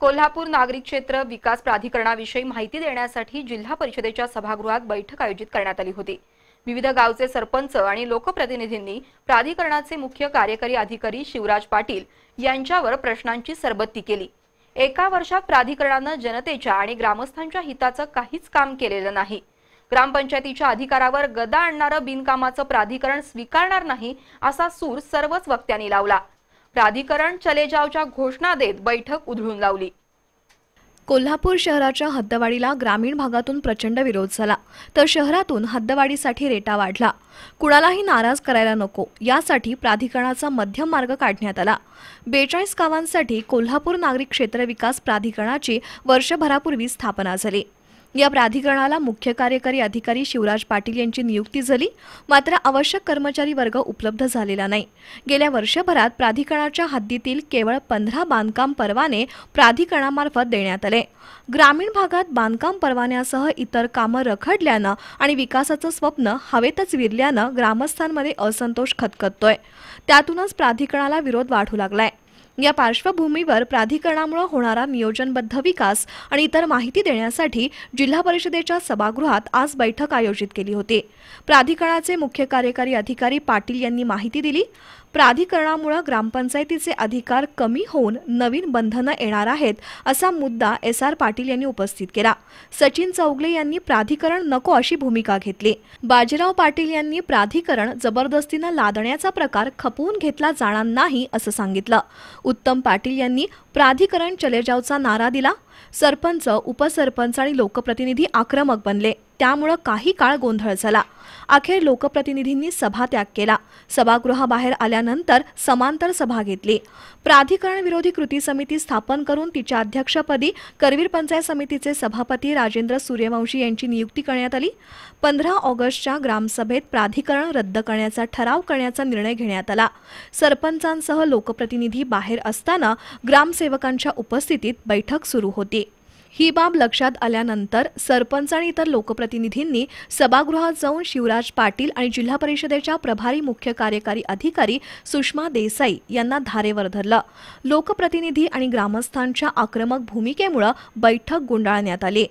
कोल्हापूर नागरिक क्षेत्र विकास प्राधिकरणाविषयी माहिती देण्यासाठी जिल्हा परिषदेच्या सभागृहात बैठक आयोजित करण्यात आली होती विविध गावचे सरपंच आणि लोकप्रतिनिधींनी प्राधिकरणाचे मुख्य कार्यकारी अधिकारी शिवराज पाटील यांच्यावर प्रश्नांची सरबत्ती केली एका वर्षात प्राधिकरणानं जनतेच्या आणि ग्रामस्थांच्या हिताचं काहीच काम केलेलं नाही ग्रामपंचायतीच्या अधिकारावर गदा आणणारं बिनकामाचं प्राधिकरण स्वीकारणार नाही असा सूर सर्वच वक्त्यांनी लावला प्राधिकरण चले जावच्या घोषणा देत बैठक उधळून लावली कोल्हापूर शहराच्या हद्दवाडीला ग्रामीण भागातून प्रचंड विरोध झाला तर शहरातून हद्दवाडीसाठी रेटा वाढला कुणालाही नाराज करायला नको यासाठी प्राधिकरणाचा मध्यम मार्ग काढण्यात आला बेचाळीस गावांसाठी कोल्हापूर नागरिक क्षेत्र विकास प्राधिकरणाची वर्षभरापूर्वी स्थापना झाली या प्राधिकरणाला मुख्य कार्यकारी अधिकारी शिवराज पाटील यांची नियुक्ती झाली मात्र आवश्यक कर्मचारी वर्ग उपलब्ध झालेला नाही गेल्या वर्षभरात प्राधिकरणाच्या हद्दीतील केवळ पंधरा बांधकाम परवाने प्राधिकरणामार्फत देण्यात आले ग्रामीण भागात बांधकाम परवान्यासह इतर कामं रखडल्यानं आणि विकासाचं स्वप्न हवेतच विरल्यानं ग्रामस्थांमध्ये असंतोष खतखततोय त्यातूनच प्राधिकरणाला विरोध वाढू लागलाय या पार्श्वभूमीवर प्राधिकरणामुळे होणारा नियोजनबद्ध विकास आणि इतर माहिती देण्यासाठी जिल्हा परिषदेच्या सभागृहात आज बैठक आयोजित केली होती प्राधिकरणाचे मुख्य कार्यकारी अधिकारी पाटील यांनी माहिती दिली प्राधिकरणामुळे ग्रामपंचायतीचे अधिकार कमी होऊन नवीन बंधनं येणार आहेत असा मुद्दा एस आर पाटील यांनी उपस्थित केला सचिन चौगले यांनी प्राधिकरण नको अशी भूमिका घेतली बाजीराव पाटील यांनी प्राधिकरण जबरदस्तीनं लादण्याचा प्रकार खपवून घेतला जाणार नाही असं सांगितलं उत्तम पाटील यांनी प्राधिकरण चले जावचा नारा दिला सरपंच उपसरपंच आणि लोकप्रतिनिधी आक्रमक बनले त्यामुळं काही काळ गोंधळ झाला अखेर लोकप्रतिनिधींनी सभा त्याग केला सभागृहाबाहेर आल्यानंतर समांतर सभा घेतली प्राधिकरण विरोधी कृती समिती स्थापन करून तिच्या अध्यक्षपदी करवीर पंचायत समितीचे सभापती राजेंद्र सूर्यवंशी यांची नियुक्ती करण्यात आली पंधरा ऑगस्टच्या ग्रामसभेत प्राधिकरण रद्द करण्याचा ठराव करण्याचा निर्णय घेण्यात आला सरपंचांसह लोकप्रतिनिधी बाहेर असताना ग्रामसेवकांच्या उपस्थितीत बैठक सुरू होती ही बाब लक्षात आल्यानंतर सरपंच आणि इतर लोकप्रतिनिधींनी सभागृहात जाऊन शिवराज पाटील आणि जिल्हा परिषदेच्या प्रभारी मुख्य कार्यकारी अधिकारी सुषमा देसाई यांना धारेवर धरलं लोकप्रतिनिधी आणि ग्रामस्थांच्या आक्रमक भूमिकेमुळे बैठक गुंडाळण्यात आली